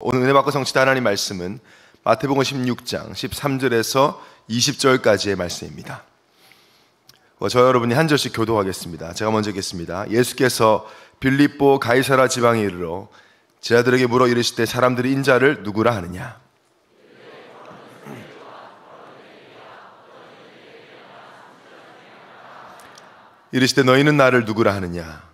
오늘 은혜 받고 성취다 하나님 말씀은 마태복음 16장 13절에서 20절까지의 말씀입니다. 어, 저 여러분이 한 절씩 교도하겠습니다. 제가 먼저 읽겠습니다. 예수께서 빌립보 가이사라 지방에 이르러 제자들에게 물어 이르실때 사람들이 인자를 누구라 하느냐? 이르실때 너희는 나를 누구라 하느냐?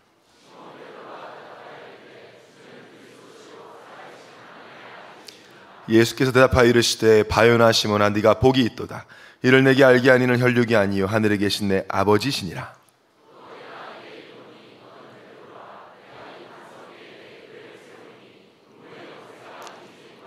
예수께서 대답하여 이르시되 바요나 시몬아 네가 복이 있도다 이를 내게 알게 아니는 혈육이 아니요 하늘에 계신 내 아버지시니라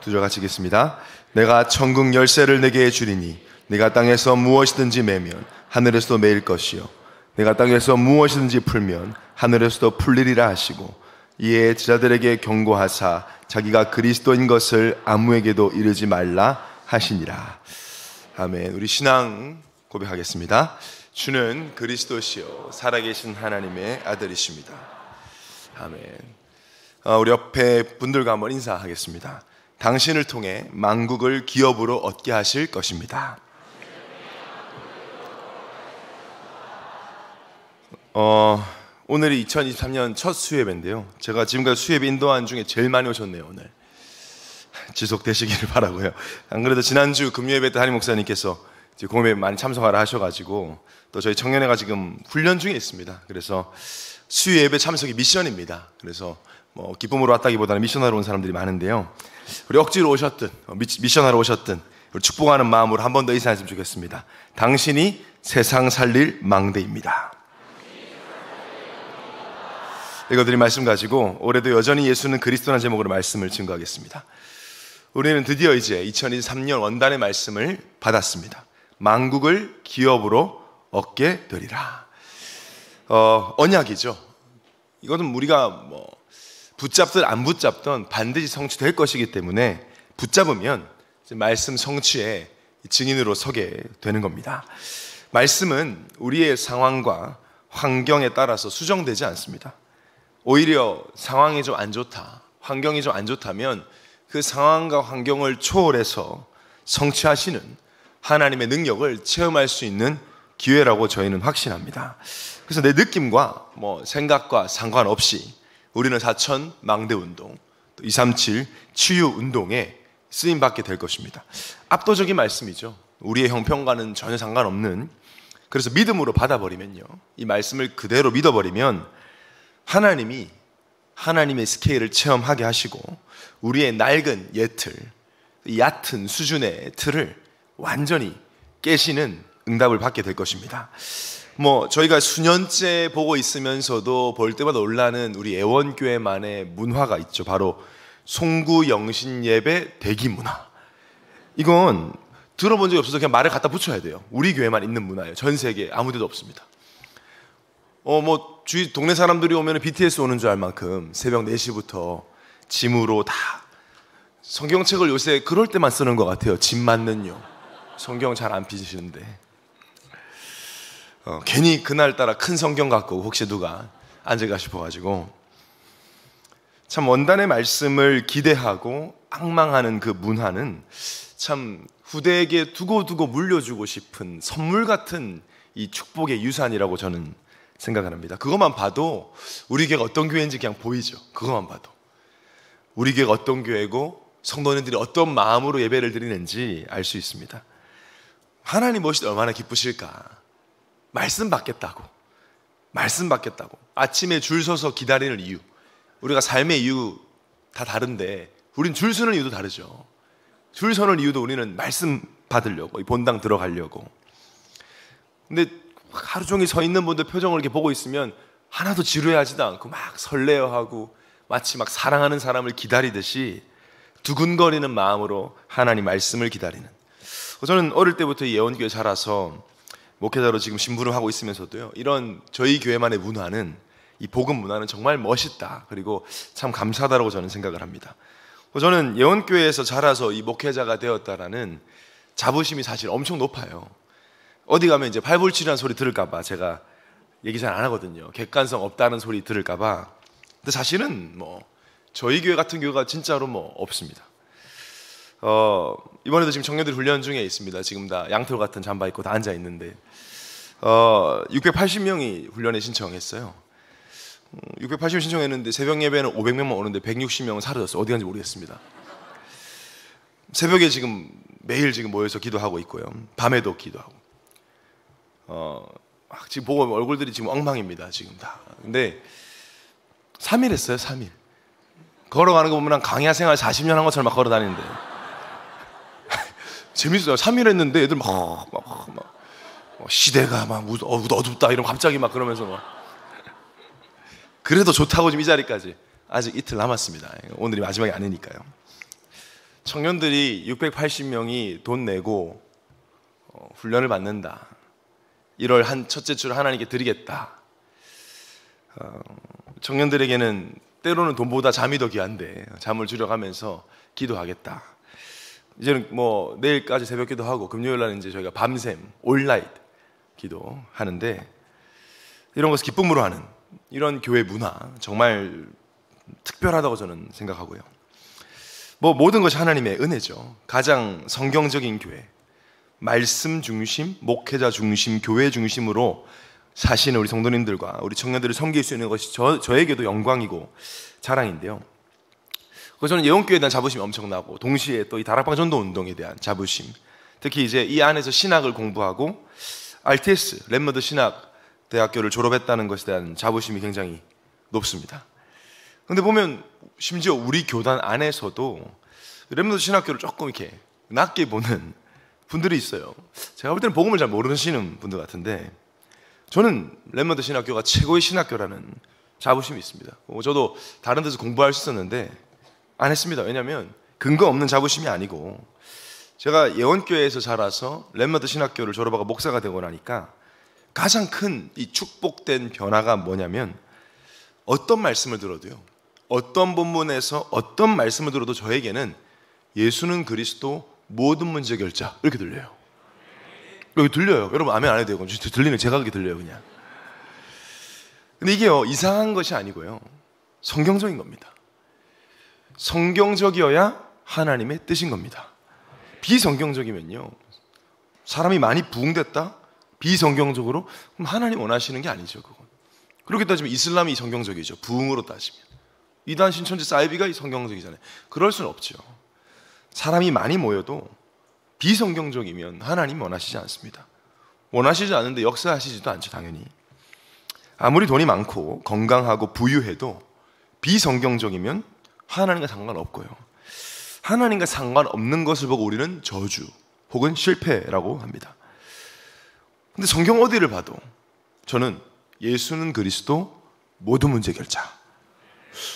두절 같이 겠습니다 내가 천국 열쇠를 내게 주리니 내가 땅에서 무엇이든지 매면 하늘에서도 매일 것이요 내가 땅에서 무엇이든지 풀면 하늘에서도 풀리리라 하시고 이에 제자들에게 경고하사 자기가 그리스도인 것을 아무에게도 이르지 말라 하시니라. 아멘. 우리 신앙 고백하겠습니다. 주는 그리스도시요 살아계신 하나님의 아들이십니다. 아멘. 어, 우리 옆에 분들과 한번 인사하겠습니다. 당신을 통해 만국을 기업으로 얻게 하실 것입니다. 어, 오늘이 2023년 첫 수협인데요. 제가 지금까지 수협 인도한 중에 제일 많이 오셨네요, 오늘. 지속되시기를 바라고요. 안 그래도 지난주 금요예배 때 한임 목사님께서 공예에 많이 참석하라 하셔가지고 또 저희 청년회가 지금 훈련 중에 있습니다. 그래서 수요 예배 참석이 미션입니다. 그래서 뭐 기쁨으로 왔다기보다는 미션하러 온 사람들이 많은데요. 우리 억지로 오셨든 어, 미션하러 오셨든 축복하는 마음으로 한 번 더인사하시면 좋겠습니다. 당신이 세상 살릴 망대입니다. 읽어드린 말씀 가지고 올해도 여전히 예수는 그리스도라는 제목으로 말씀을 증거하겠습니다. 우리는 드디어 이제 2023년 원단의 말씀을 받았습니다. 망국을 기업으로 얻게 되리라. 어, 언약이죠. 이것은 우리가 뭐 붙잡든 안 붙잡든 반드시 성취될 것이기 때문에 붙잡으면 말씀 성취의 증인으로 서게 되는 겁니다. 말씀은 우리의 상황과 환경에 따라서 수정되지 않습니다. 오히려 상황이 좀 안 좋다, 환경이 좀 안 좋다면 그 상황과 환경을 초월해서 성취하시는 하나님의 능력을 체험할 수 있는 기회라고 저희는 확신합니다. 그래서 내 느낌과 뭐 생각과 상관없이 우리는 사천 망대 운동, 237 치유 운동에 쓰임 받게 될 것입니다. 압도적인 말씀이죠. 우리의 형편과는 전혀 상관없는 그래서 믿음으로 받아버리면요. 이 말씀을 그대로 믿어버리면 하나님이 하나님의 스케일을 체험하게 하시고 우리의 낡은 예틀, 얕은 수준의 틀을 완전히 깨시는 응답을 받게 될 것입니다. 뭐 저희가 수년째 보고 있으면서도 볼 때마다 올라는 우리 애원교회만의 문화가 있죠. 바로 송구 영신 예배 대기 문화. 이건 들어본 적이 없어서 그냥 말을 갖다 붙여야 돼요. 우리 교회만 있는 문화예요. 전 세계 아무 데도 없습니다. 어, 뭐, 주위 동네 사람들이 오면 BTS 오는 줄 알 만큼 새벽 4시부터 짐으로 다 성경책을 요새 그럴 때만 쓰는 것 같아요. 짐 맞는 요 성경 잘 안 빚으시는데. 어, 괜히 그날따라 큰 성경 갖고 혹시 누가 앉을까 싶어가지고 참 원단의 말씀을 기대하고 악망하는 그 문화는 참 후대에게 두고두고 물려주고 싶은 선물 같은 이 축복의 유산이라고 저는 생각을 합니다. 그것만 봐도 우리 교회가 어떤 교회인지 그냥 보이죠. 그것만 봐도. 우리 교회가 어떤 교회고 성도님들이 어떤 마음으로 예배를 드리는지 알 수 있습니다. 하나님 멋이 얼마나 기쁘실까. 말씀 받겠다고. 말씀 받겠다고. 아침에 줄 서서 기다리는 이유. 우리가 삶의 이유 다 다른데 우린 줄 서는 이유도 다르죠. 줄 서는 이유도 우리는 말씀 받으려고 본당 들어가려고. 근데 하루 종일 서 있는 분들 표정을 이렇게 보고 있으면 하나도 지루해하지도 않고 막 설레어하고 마치 막 사랑하는 사람을 기다리듯이 두근거리는 마음으로 하나님 말씀을 기다리는. 어, 저는 어릴 때부터 예언교회 자라서 목회자로 지금 신부름하고 있으면서도요. 이런 저희 교회만의 문화는 이 복음 문화는 정말 멋있다. 그리고 참감사하다고 저는 생각을 합니다. 어, 저는 예언교회에서 자라서 이 목회자가 되었다라는 자부심이 사실 엄청 높아요. 어디 가면 이제 발볼치라는 소리 들을까봐 제가 얘기 잘 안 하거든요. 객관성 없다는 소리 들을까봐. 근데 사실은 뭐 저희 교회 같은 교회가 진짜로 뭐 없습니다. 어, 이번에도 지금 청년들 훈련 중에 있습니다. 지금 다 양털 같은 잠바 입고 다 앉아 있는데 어, 680명이 훈련에 신청했어요. 680명 음, 신청했는데 새벽 예배는 500명만 오는데 160명은 사라졌어요. 어디 간지 모르겠습니다. 새벽에 지금 매일 지금 모여서 기도하고 있고요. 밤에도 기도하고. 어, 아, 지금 보고 얼굴들이 지금 엉망입니다. 지금 다. 근데 3일 했어요. 3일. 걸어가는 거 보면 강야 생활 40년 한 것처럼 막 걸어 다니는데. 재밌어요. 3일 했는데 애들 막, 막, 막, 막 시대가 막 어, 어둡다 이런 갑자기 막 그러면서 막. 그래도 좋다고 지금 이 자리까지. 아직 이틀 남았습니다. 오늘이 마지막이 아니니까요. 청년들이 680명이 돈 내고 어, 훈련을 받는다. 1월 한 첫째 주를 하나님께 드리겠다. 어, 청년들에게는 때로는 돈보다 잠이 더 귀한데 잠을 줄여가면서 기도하겠다. 이제는 뭐 내일까지 새벽 기도하고 금요일 날 이제 저희가 밤샘 온라인 기도하는데 이런 것을 기쁨으로 하는 이런 교회 문화 정말 특별하다고 저는 생각하고요. 뭐 모든 것이 하나님의 은혜죠. 가장 성경적인 교회, 말씀 중심, 목회자 중심, 교회 중심으로 사시는 우리 성도님들과 우리 청년들을 섬길 수 있는 것이 저, 저에게도 영광이고 자랑인데요. 그래서 저는 예원교회에 대한 자부심이 엄청나고 동시에 또 이 다락방 전도 운동에 대한 자부심 특히 이제 이 안에서 신학을 공부하고 RTS 랩머드 신학 대학교를 졸업했다는 것에 대한 자부심이 굉장히 높습니다. 근데 보면 심지어 우리 교단 안에서도 랩머드 신학교를 조금 이렇게 낮게 보는 분들이 있어요. 제가 볼 때는 복음을 잘 모르시는 분들 같은데 저는 랩먼드 신학교가 최고의 신학교라는 자부심이 있습니다. 어, 저도 다른 데서 공부할 수 있었는데 안 했습니다. 왜냐하면 근거 없는 자부심이 아니고 제가 예원교회에서 자라서 랩먼드 신학교를 졸업하고 목사가 되고 나니까 가장 큰 이 축복된 변화가 뭐냐면 어떤 말씀을 들어도요. 어떤 본문에서 어떤 말씀을 들어도 저에게는 예수는 그리스도 모든 문제 결자 이렇게 들려요. 여기 들려요. 여러분 아멘 안 해도 돼요. 들리는 제가 그게 들려요 그냥. 근데 이게요 이상한 것이 아니고요 성경적인 겁니다. 성경적이어야 하나님의 뜻인 겁니다. 비성경적이면요 사람이 많이 부흥됐다 비성경적으로 그럼 하나님 원하시는 게 아니죠 그건. 그렇게 따지면 이슬람이 성경적이죠 부흥으로 따지면 이단 신천지 사이비가 성경적이잖아요. 그럴 수는 없죠. 사람이 많이 모여도 비성경적이면 하나님 원하시지 않습니다. 원하시지 않는데 역사하시지도 않죠, 당연히. 아무리 돈이 많고 건강하고 부유해도 비성경적이면 하나님과 상관없고요. 하나님과 상관없는 것을 보고 우리는 저주 혹은 실패라고 합니다. 근데 성경 어디를 봐도 저는 예수는 그리스도 모든 문제 결자.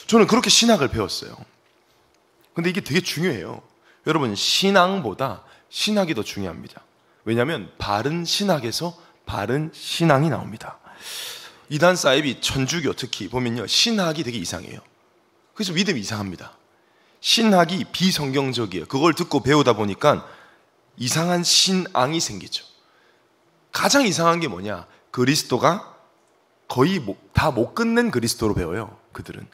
저는 그렇게 신학을 배웠어요. 근데 이게 되게 중요해요. 여러분 신앙보다 신학이 더 중요합니다. 왜냐하면 바른 신학에서 바른 신앙이 나옵니다. 이단 사이비 천주교 특히 보면요 신학이 되게 이상해요. 그래서 믿음이 이상합니다. 신학이 비성경적이에요. 그걸 듣고 배우다 보니까 이상한 신앙이 생기죠. 가장 이상한 게 뭐냐? 그리스도가 거의 뭐, 다못 끊는 그리스도로 배워요. 그들은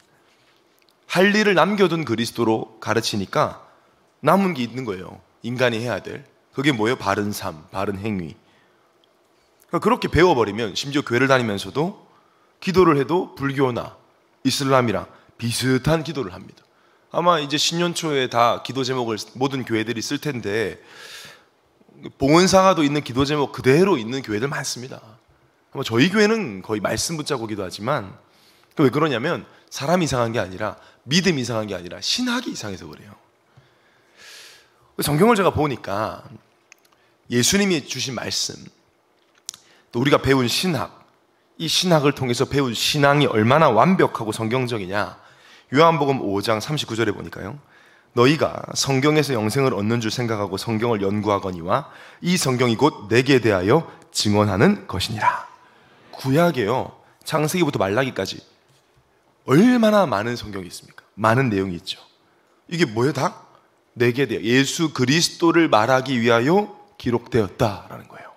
할 일을 남겨둔 그리스도로 가르치니까 남은 게 있는 거예요. 인간이 해야 될. 그게 뭐예요? 바른 삶, 바른 행위. 그러니까 그렇게 배워버리면 심지어 교회를 다니면서도 기도를 해도 불교나 이슬람이랑 비슷한 기도를 합니다. 아마 이제 신년초에 다 기도 제목을 모든 교회들이 쓸 텐데 봉은사가도 있는 기도 제목 그대로 있는 교회들 많습니다. 아마 저희 교회는 거의 말씀 붙잡고 기도하지만 왜 그러냐면 사람 이상한 게 아니라 믿음 이상한 게 아니라 신학이 이상해서 그래요. 성경을 제가 보니까 예수님이 주신 말씀, 또 우리가 배운 신학, 이 신학을 통해서 배운 신앙이 얼마나 완벽하고 성경적이냐. 요한복음 5장 39절에 보니까요. 너희가 성경에서 영생을 얻는 줄 생각하고 성경을 연구하거니와 이 성경이 곧 내게 대하여 증언하는 것이니라. 구약에요. 창세기부터 말라기까지 얼마나 많은 성경이 있습니까? 많은 내용이 있죠. 이게 뭐예요, 다? 내게 되어 예수 그리스도를 말하기 위하여 기록되었다라는 거예요.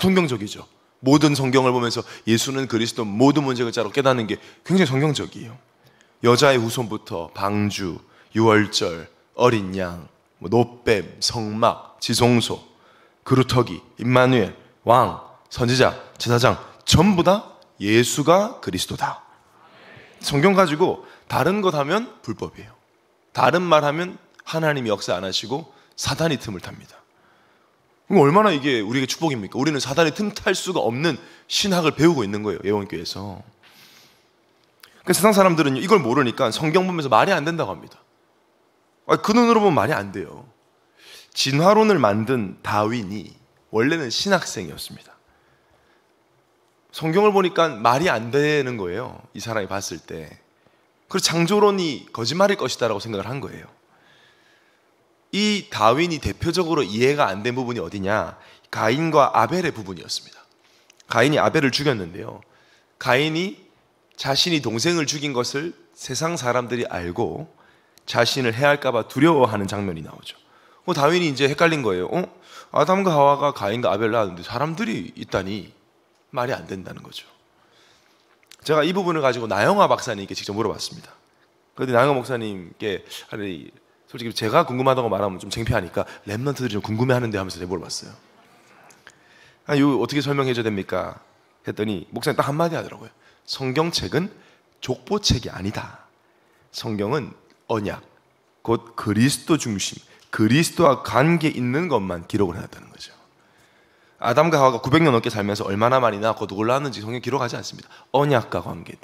성경적이죠. 모든 성경을 보면서 예수는 그리스도 모든 문제가 자로 깨닫는 게 굉장히 성경적이에요. 여자의 후손부터 방주, 유월절, 어린 양, 뭐 노뱀, 성막, 지성소, 그루터기, 임마누엘, 왕, 선지자, 제사장 전부 다 예수가 그리스도다. 성경 가지고 다른 것 하면 불법이에요. 다른 말 하면 하나님이 역사 안 하시고 사단이 틈을 탑니다. 그럼 얼마나 이게 우리에게 축복입니까? 우리는 사단이 틈탈 수가 없는 신학을 배우고 있는 거예요. 예원교에서. 그 세상 사람들은 이걸 모르니까 성경 보면서 말이 안 된다고 합니다. 아, 그 눈으로 보면 말이 안 돼요. 진화론을 만든 다윈이 원래는 신학생이었습니다. 성경을 보니까 말이 안 되는 거예요. 이 사람이 봤을 때. 그리고 창조론이 거짓말일 것이다라고 생각을 한 거예요. 이 다윈이 대표적으로 이해가 안 된 부분이 어디냐? 가인과 아벨의 부분이었습니다. 가인이 아벨을 죽였는데요. 가인이 자신이 동생을 죽인 것을 세상 사람들이 알고 자신을 해할까봐 두려워하는 장면이 나오죠. 어, 다윈이 이제 헷갈린 거예요. 어? 아담과 하와가 가인과 아벨 낳았는데 사람들이 있다니 말이 안 된다는 거죠. 제가 이 부분을 가지고 나영아 박사님께 직접 물어봤습니다. 그런데 나영아 목사님께 솔직히 제가 궁금하다고 말하면 좀 창피하니까 랩런트들이 좀 궁금해하는데 하면서 제가 물어봤어요. 아, 이거 어떻게 설명해줘야 됩니까? 했더니 목사님 딱 한마디 하더라고요. 성경책은 족보책이 아니다. 성경은 언약, 곧 그리스도 중심, 그리스도와 관계 있는 것만 기록을 해놨다는 거죠. 아담과 하와가 900년 넘게 살면서 얼마나 많이 낳고 누굴 낳았는지 성경 기록하지 않습니다. 언약과 관계된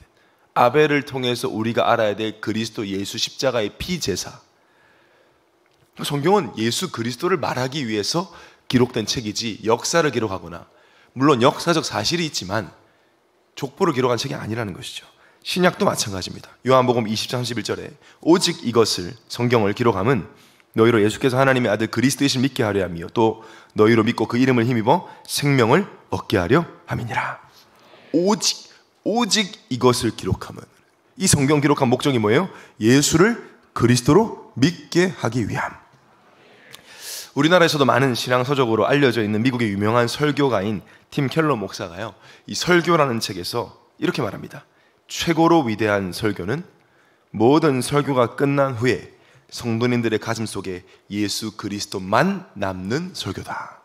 아벨을 통해서 우리가 알아야 될 그리스도 예수 십자가의 피제사 성경은 예수 그리스도를 말하기 위해서 기록된 책이지 역사를 기록하거나 물론 역사적 사실이 있지만 족보를 기록한 책이 아니라는 것이죠. 신약도 마찬가지입니다. 요한복음 20장 11절에 오직 이것을 성경을 기록함은 너희로 예수께서 하나님의 아들 그리스도이신 믿게 하려 함이요 또 너희로 믿고 그 이름을 힘입어 생명을 얻게 하려 함이니라. 오직 오직 이것을 기록함은 이 성경 기록한 목적이 뭐예요? 예수를 그리스도로 믿게 하기 위함. 우리나라에서도 많은 신앙 서적으로 알려져 있는 미국의 유명한 설교가인 팀 켈러 목사가요. 이 설교라는 책에서 이렇게 말합니다. 최고로 위대한 설교는 모든 설교가 끝난 후에 성도님들의 가슴 속에 예수 그리스도만 남는 설교다.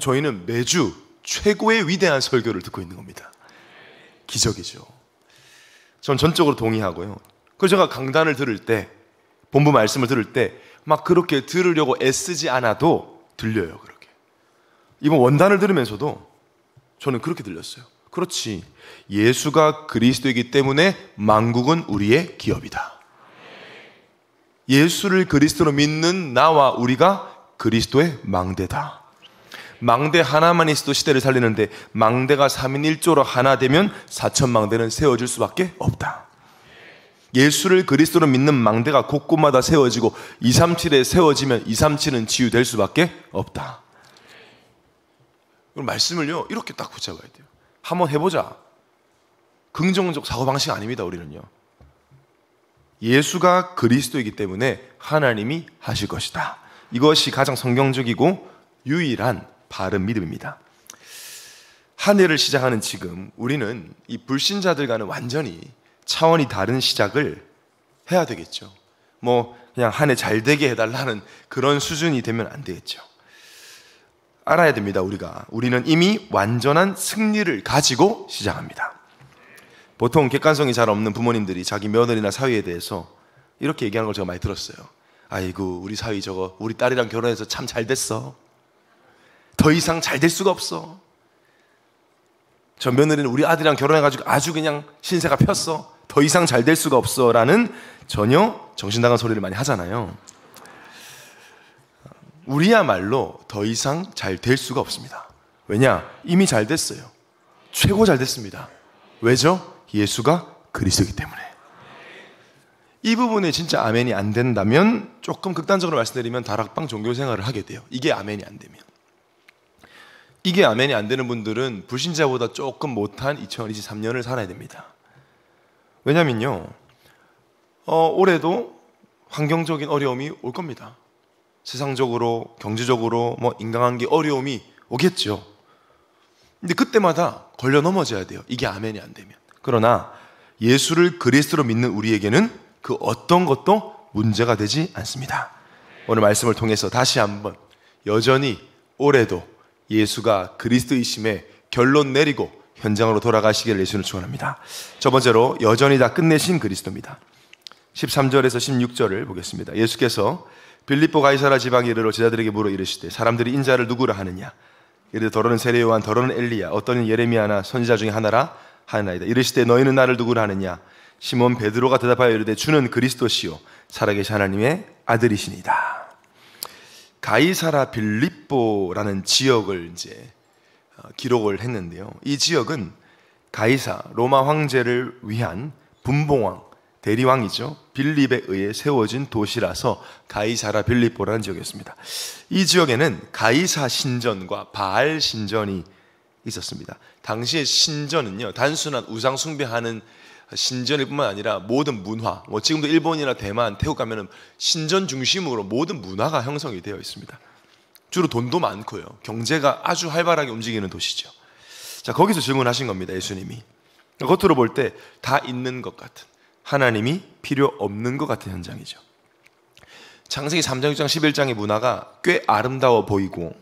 저희는 매주 최고의 위대한 설교를 듣고 있는 겁니다. 기적이죠. 전 전적으로 동의하고요. 그래서 제가 강단을 들을 때 본부 말씀을 들을 때 막 그렇게 들으려고 애쓰지 않아도 들려요, 그렇게. 이번 원단을 들으면서도 저는 그렇게 들렸어요. 그렇지. 예수가 그리스도이기 때문에 망국은 우리의 기업이다. 예수를 그리스도로 믿는 나와 우리가 그리스도의 망대다. 망대 하나만 있어도 시대를 살리는데 망대가 3인 1조로 하나 되면 4천 망대는 세워질 수밖에 없다. 예수를 그리스도로 믿는 망대가 곳곳마다 세워지고 237에 세워지면 237은 지유될 수밖에 없다. 그럼 말씀을요 이렇게 딱 붙잡아야 돼요. 한번 해보자. 긍정적 사고 방식 아닙니다. 우리는요. 예수가 그리스도이기 때문에 하나님이 하실 것이다. 이것이 가장 성경적이고 유일한 바른 믿음입니다. 한 해를 시작하는 지금 우리는 이 불신자들과는 완전히 차원이 다른 시작을 해야 되겠죠. 뭐 그냥 한 해 잘 되게 해달라는 그런 수준이 되면 안 되겠죠. 알아야 됩니다, 우리가. 우리는 이미 완전한 승리를 가지고 시작합니다. 보통 객관성이 잘 없는 부모님들이 자기 며느리나 사위에 대해서 이렇게 얘기하는 걸 제가 많이 들었어요. 아이고, 우리 사위 저거, 우리 딸이랑 결혼해서 참 잘 됐어. 더 이상 잘 될 수가 없어. 저 며느리는 우리 아들이랑 결혼해가지고 아주 그냥 신세가 폈어. 더 이상 잘 될 수가 없어. 라는 전혀 정신당한 소리를 많이 하잖아요. 우리야말로 더 이상 잘 될 수가 없습니다. 왜냐? 이미 잘 됐어요. 최고 잘 됐습니다. 왜죠? 예수가 그리스기 때문에. 이 부분에 진짜 아멘이 안 된다면 조금 극단적으로 말씀드리면 다락방 종교 생활을 하게 돼요. 이게 아멘이 안 되면. 이게 아멘이 안 되는 분들은 불신자보다 조금 못한 2023년을 살아야 됩니다. 왜냐면요, 어, 올해도 환경적인 어려움이 올 겁니다. 세상적으로, 경제적으로, 뭐, 인간관계 어려움이 오겠죠. 근데 그때마다 걸려 넘어져야 돼요. 이게 아멘이 안 되면. 그러나 예수를 그리스도로 믿는 우리에게는 그 어떤 것도 문제가 되지 않습니다. 오늘 말씀을 통해서 다시 한번 여전히 올해도 예수가 그리스도이심에 결론 내리고 현장으로 돌아가시기를 예수를 축원합니다. 첫 번째로 여전히 다 끝내신 그리스도입니다. 13절에서 16절을 보겠습니다. 예수께서 빌립보 가이사라 지방에 이르러 제자들에게 물어 이르시되 사람들이 인자를 누구라 하느냐 이르되 더러는 세례 요한 더러는 엘리야 어떤 예레미야나 선지자 중에 하나라 하나이다 이르시되 너희는 나를 누구라 하느냐 시몬 베드로가 대답하여 이르되 주는 그리스도시요 살아계신 하나님의 아들이시니다 가이사라 빌립보라는 지역을 이제 어, 기록을 했는데요. 이 지역은 가이사 로마 황제를 위한 분봉왕 대리왕이죠. 빌립에 의해 세워진 도시라서 가이사라 빌립보라는 지역이었습니다. 이 지역에는 가이사 신전과 바알 신전이 있었습니다. 당시의 신전은요, 단순한 우상 숭배하는 신전일뿐만 아니라 모든 문화, 뭐 지금도 일본이나 대만, 태국 가면 신전 중심으로 모든 문화가 형성이 되어 있습니다. 주로 돈도 많고요. 경제가 아주 활발하게 움직이는 도시죠. 자, 거기서 질문하신 겁니다. 예수님이. 겉으로 볼 때 다 있는 것 같은 하나님이 필요 없는 것 같은 현장이죠. 창세기 3장 6장 11장의 문화가 꽤 아름다워 보이고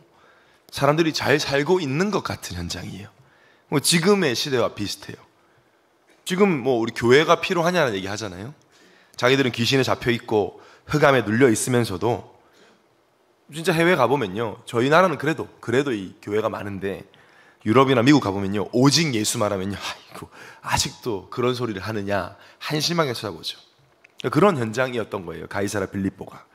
사람들이 잘 살고 있는 것 같은 현장이에요. 뭐 지금의 시대와 비슷해요. 지금 뭐 우리 교회가 필요하냐는 얘기 하잖아요. 자기들은 귀신에 잡혀 있고 흑암에 눌려 있으면서도 진짜 해외 가보면요. 저희 나라는 그래도 그래도 이 교회가 많은데 유럽이나 미국 가보면요. 오직 예수 말하면요. 아이고 아직도 그런 소리를 하느냐 한심하게 쳐다보죠. 그러니까 그런 현장이었던 거예요. 가이사라 빌립보가.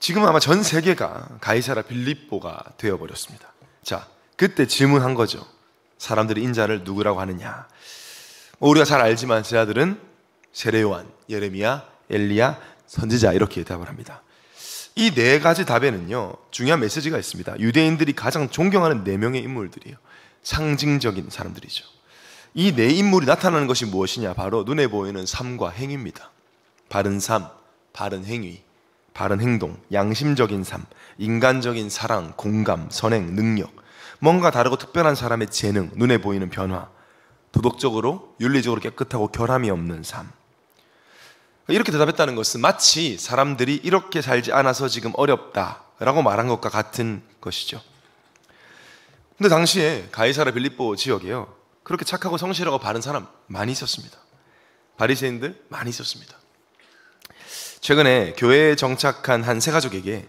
지금 아마 전 세계가 가이사라 빌립보가 되어버렸습니다. 자, 그때 질문한 거죠. 사람들이 인자를 누구라고 하느냐? 뭐 우리가 잘 알지만 제자들은 세례요한, 예레미야, 엘리야, 선지자 이렇게 대답을 합니다. 이 네 가지 답에는요 중요한 메시지가 있습니다. 유대인들이 가장 존경하는 네 명의 인물들이에요. 상징적인 사람들이죠. 이 네 인물이 나타나는 것이 무엇이냐? 바로 눈에 보이는 삶과 행위입니다. 바른 삶, 바른 행위, 바른 행동, 양심적인 삶, 인간적인 사랑, 공감, 선행, 능력, 뭔가 다르고 특별한 사람의 재능, 눈에 보이는 변화, 도덕적으로 윤리적으로 깨끗하고 결함이 없는 삶. 이렇게 대답했다는 것은 마치 사람들이 이렇게 살지 않아서 지금 어렵다라고 말한 것과 같은 것이죠. 근데 당시에 가이사라 빌립보 지역에요. 그렇게 착하고 성실하고 바른 사람 많이 있었습니다. 바리새인들 많이 있었습니다. 최근에 교회에 정착한 한 세 가족에게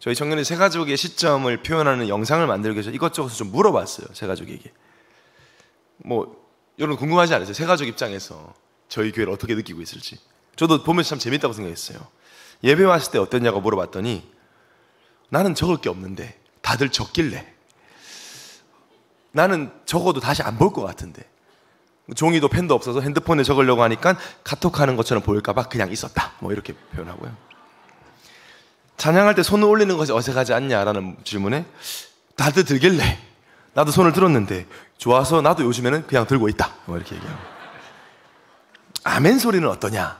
저희 청년의 세 가족의 시점을 표현하는 영상을 만들기 위해서 이것저것좀 물어봤어요. 세 가족에게. 뭐 여러분 궁금하지 않으세요? 세 가족 입장에서 저희 교회를 어떻게 느끼고 있을지. 저도 보면서 참 재밌다고 생각했어요. 예배 왔을 때 어땠냐고 물어봤더니 나는 적을 게 없는데 다들 적길래 나는 적어도 다시 안 볼 것 같은데 종이도 펜도 없어서 핸드폰에 적으려고 하니까 카톡하는 것처럼 보일까봐 그냥 있었다. 뭐 이렇게 표현하고요. 찬양할 때 손을 올리는 것이 어색하지 않냐라는 질문에 다들 들길래 나도 손을 들었는데 좋아서 나도 요즘에는 그냥 들고 있다. 뭐 이렇게 얘기하고 아멘 소리는 어떠냐?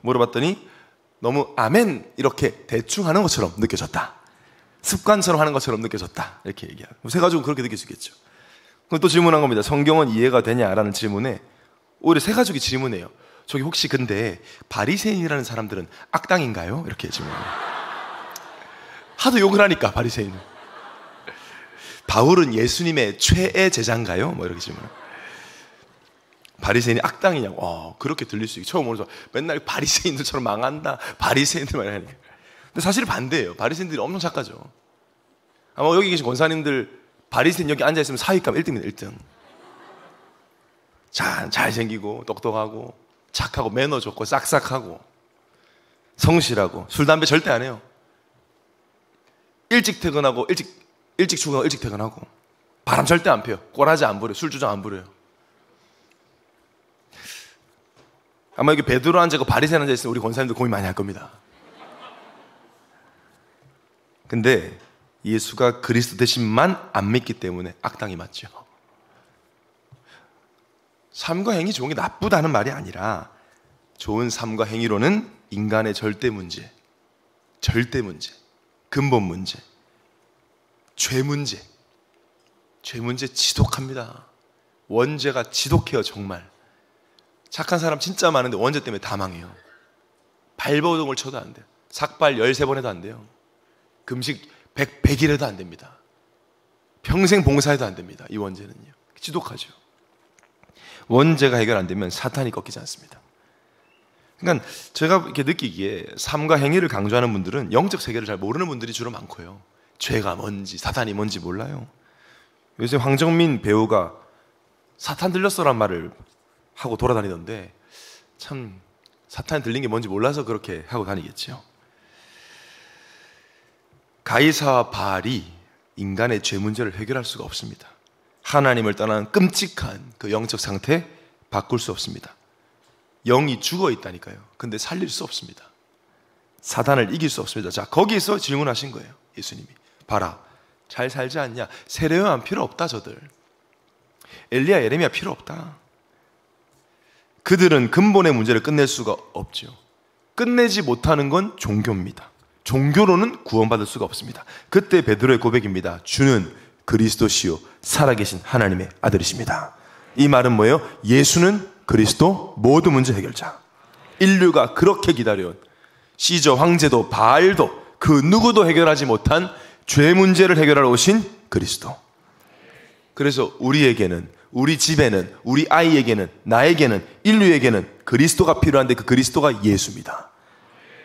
물어봤더니 너무 아멘 이렇게 대충 하는 것처럼 느껴졌다. 습관처럼 하는 것처럼 느껴졌다. 이렇게 얘기하고세 뭐 가지고 그렇게 느껴지겠죠 그럼 또 질문한 겁니다. 성경은 이해가 되냐라는 질문에 오히려 세 가족이 질문해요. 저기 혹시 근데 바리새인이라는 사람들은 악당인가요? 이렇게 질문해요. 하도 욕을 하니까 바리새인은. 바울은 예수님의 최애 제자인가요? 뭐 이렇게 질문. 바리새인이 악당이냐고. 어, 그렇게 들릴 수있 처음 오면서 맨날 바리새인들처럼 망한다. 바리새인들만 하니 근데 사실 반대예요. 바리새인들이 엄청 착하죠. 아마 여기 계신 권사님들 바리새인 여기 앉아 있으면 사위감 1등입니다. 1등. 잘 잘생기고 똑똑하고 착하고 매너 좋고 싹싹하고 성실하고 술 담배 절대 안 해요. 일찍 퇴근하고 일찍 일찍 죽어 하 일찍 퇴근하고 바람 절대 안 피워. 꼬라지 안 부려. 술주정 안 부려요. 아마 여기 베드로 앉아고 바리새인 앉아 있으면 우리 권사님들 고민 많이 할 겁니다. 근데 예수가 그리스도 대신만 안 믿기 때문에 악당이 맞죠. 삶과 행위 좋은 게 나쁘다는 말이 아니라 좋은 삶과 행위로는 인간의 절대 문제, 절대 문제, 근본 문제, 죄 문제. 죄 문제 지독합니다. 원죄가 지독해요, 정말. 착한 사람 진짜 많은데 원죄 때문에 다 망해요. 발버둥을 쳐도 안 돼요. 삭발 13번 해도 안 돼요. 금식 100, 100일 해도 안 됩니다. 평생 봉사해도 안 됩니다. 이 원죄는요. 지독하죠. 원죄가 해결 안 되면 사탄이 꺾이지 않습니다. 그러니까 제가 이렇게 느끼기에 삶과 행위를 강조하는 분들은 영적 세계를 잘 모르는 분들이 주로 많고요. 죄가 뭔지 사탄이 뭔지 몰라요. 요새 황정민 배우가 사탄 들렸어란 말을 하고 돌아다니던데 참 사탄 들린 게 뭔지 몰라서 그렇게 하고 다니겠죠. 가이사와 바알이 인간의 죄 문제를 해결할 수가 없습니다. 하나님을 떠난 끔찍한 그 영적 상태 바꿀 수 없습니다. 영이 죽어 있다니까요. 근데 살릴 수 없습니다. 사단을 이길 수 없습니다. 자, 거기서 질문하신 거예요. 예수님이. 봐라. 잘 살지 않냐? 세례요한 필요 없다 저들. 엘리야 예레미야 필요 없다. 그들은 근본의 문제를 끝낼 수가 없죠. 끝내지 못하는 건 종교입니다. 종교로는 구원받을 수가 없습니다. 그때 베드로의 고백입니다. 주는 그리스도시요 살아계신 하나님의 아들이십니다. 이 말은 뭐예요? 예수는 그리스도 모두 문제 해결자. 인류가 그렇게 기다려온 시저 황제도 바알도 그 누구도 해결하지 못한 죄 문제를 해결하러 오신 그리스도. 그래서 우리에게는 우리 집에는 우리 아이에게는 나에게는 인류에게는 그리스도가 필요한데 그 그리스도가 예수입니다.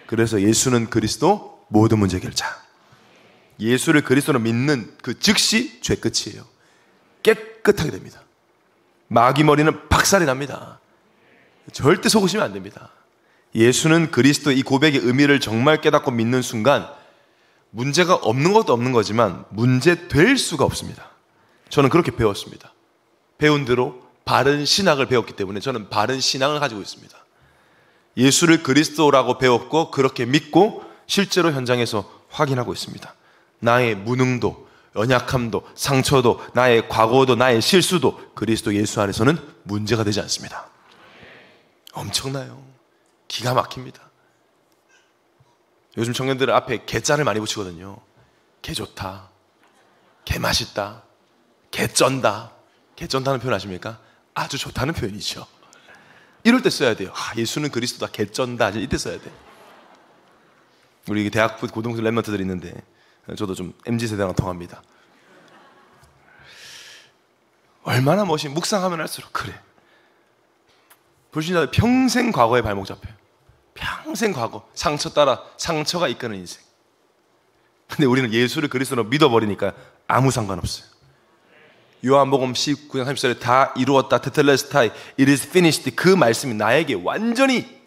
그래서 예수는 그리스도 모든 문제 결자. 예수를 그리스도로 믿는 그 즉시 죄 끝이에요. 깨끗하게 됩니다. 마귀 머리는 박살이 납니다. 절대 속으시면 안 됩니다. 예수는 그리스도 이 고백의 의미를 정말 깨닫고 믿는 순간 문제가 없는 것도 없는 거지만 문제 될 수가 없습니다. 저는 그렇게 배웠습니다. 배운 대로 바른 신학을 배웠기 때문에 저는 바른 신앙을 가지고 있습니다. 예수를 그리스도라고 배웠고 그렇게 믿고 실제로 현장에서 확인하고 있습니다. 나의 무능도, 연약함도, 상처도, 나의 과거도, 나의 실수도 그리스도 예수 안에서는 문제가 되지 않습니다. 엄청나요. 기가 막힙니다. 요즘 청년들은 앞에 개짜를 많이 붙이거든요. 개 좋다. 개 맛있다. 개 쩐다. 개 쩐다는 표현 아십니까? 아주 좋다는 표현이죠. 이럴 때 써야 돼요. 아, 예수는 그리스도다. 개 쩐다. 이때 써야 돼. 우리 대학 부고등학생 랩먼트들 있는데 저도 좀 m g 세대랑 통합니다. 얼마나 멋있 묵상하면 할수록 그래. 불신자들 평생 과거에 발목 잡혀요. 평생 과거, 상처 따라 상처가 이끄는 인생. 근데 우리는 예수를 그리스도로 믿어버리니까 아무 상관없어요. 요한복음 19장 30절에 다 이루었다. 테텔레스타이, it is finished. 그 말씀이 나에게 완전히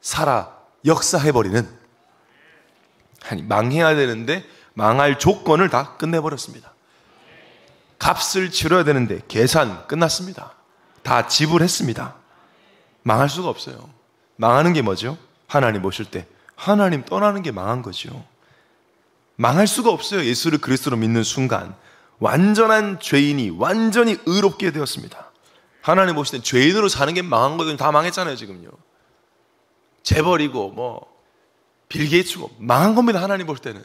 살아 역사해버리는 아니, 망해야 되는데 망할 조건을 다 끝내버렸습니다. 값을 치러야 되는데 계산 끝났습니다. 다 지불했습니다. 망할 수가 없어요. 망하는 게 뭐죠? 하나님 모실 때 하나님 떠나는 게 망한 거죠. 망할 수가 없어요. 예수를 그리스도로 믿는 순간 완전한 죄인이 완전히 의롭게 되었습니다. 하나님 보실 때 죄인으로 사는 게 망한 거든다 망했잖아요, 지금요. 재벌이고 뭐 빌게이츠고 망한 겁니다. 하나님 볼 때는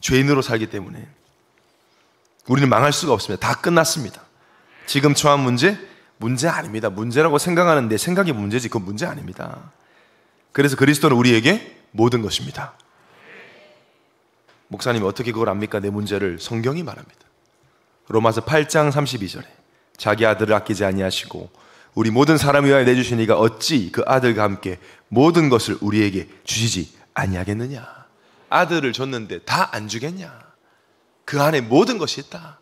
죄인으로 살기 때문에 우리는 망할 수가 없습니다. 다 끝났습니다. 지금 처한 문제 문제 아닙니다. 문제라고 생각하는데 생각이 문제지 그건 문제 아닙니다. 그래서 그리스도는 우리에게 모든 것입니다. 목사님 어떻게 그걸 압니까? 내 문제를 성경이 말합니다. 로마서 8장 32절에 자기 아들을 아끼지 아니하시고 우리 모든 사람을 위하여 내주시니가 어찌 그 아들과 함께 모든 것을 우리에게 주시지 아니하겠느냐 아들을 줬는데 다 안 주겠냐 그 안에 모든 것이 있다